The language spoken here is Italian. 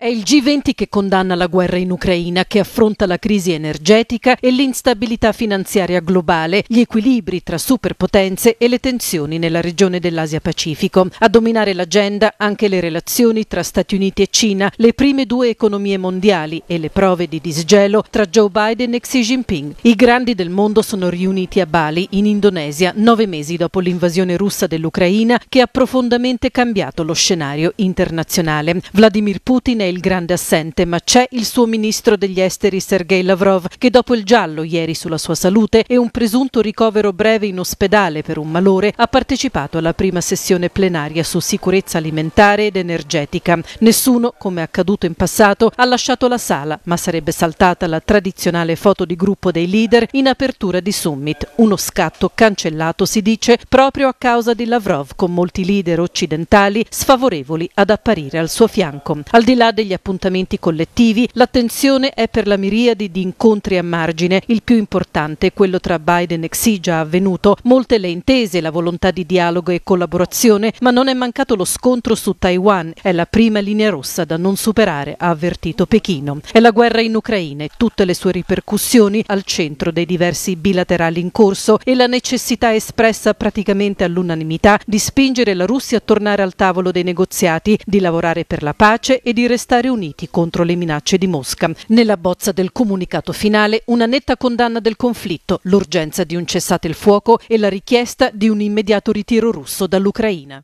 È il G20 che condanna la guerra in Ucraina, che affronta la crisi energetica e l'instabilità finanziaria globale, gli equilibri tra superpotenze e le tensioni nella regione dell'Asia-Pacifico. A dominare l'agenda anche le relazioni tra Stati Uniti e Cina, le prime due economie mondiali e le prove di disgelo tra Joe Biden e Xi Jinping. I grandi del mondo sono riuniti a Bali, in Indonesia, nove mesi dopo l'invasione russa dell'Ucraina, che ha profondamente cambiato lo scenario internazionale. Vladimir Putin è il grande assente, ma c'è il suo ministro degli esteri Sergei Lavrov, che dopo il giallo ieri sulla sua salute e un presunto ricovero breve in ospedale per un malore, ha partecipato alla prima sessione plenaria su sicurezza alimentare ed energetica. Nessuno, come accaduto in passato, ha lasciato la sala, ma sarebbe saltata la tradizionale foto di gruppo dei leader in apertura di summit, uno scatto cancellato, si dice, proprio a causa di Lavrov, con molti leader occidentali sfavorevoli ad apparire al suo fianco. Al di là degli appuntamenti collettivi, l'attenzione è per la miriade di incontri a margine, il più importante è quello tra Biden e Xi già avvenuto, molte le intese, la volontà di dialogo e collaborazione, ma non è mancato lo scontro su Taiwan, è la prima linea rossa da non superare, ha avvertito Pechino. È la guerra in Ucraina e tutte le sue ripercussioni al centro dei diversi bilaterali in corso e la necessità espressa praticamente all'unanimità di spingere la Russia a tornare al tavolo dei negoziati, di lavorare per la pace e di restare stare uniti contro le minacce di Mosca. Nella bozza del comunicato finale una netta condanna del conflitto, l'urgenza di un cessate il fuoco e la richiesta di un immediato ritiro russo dall'Ucraina.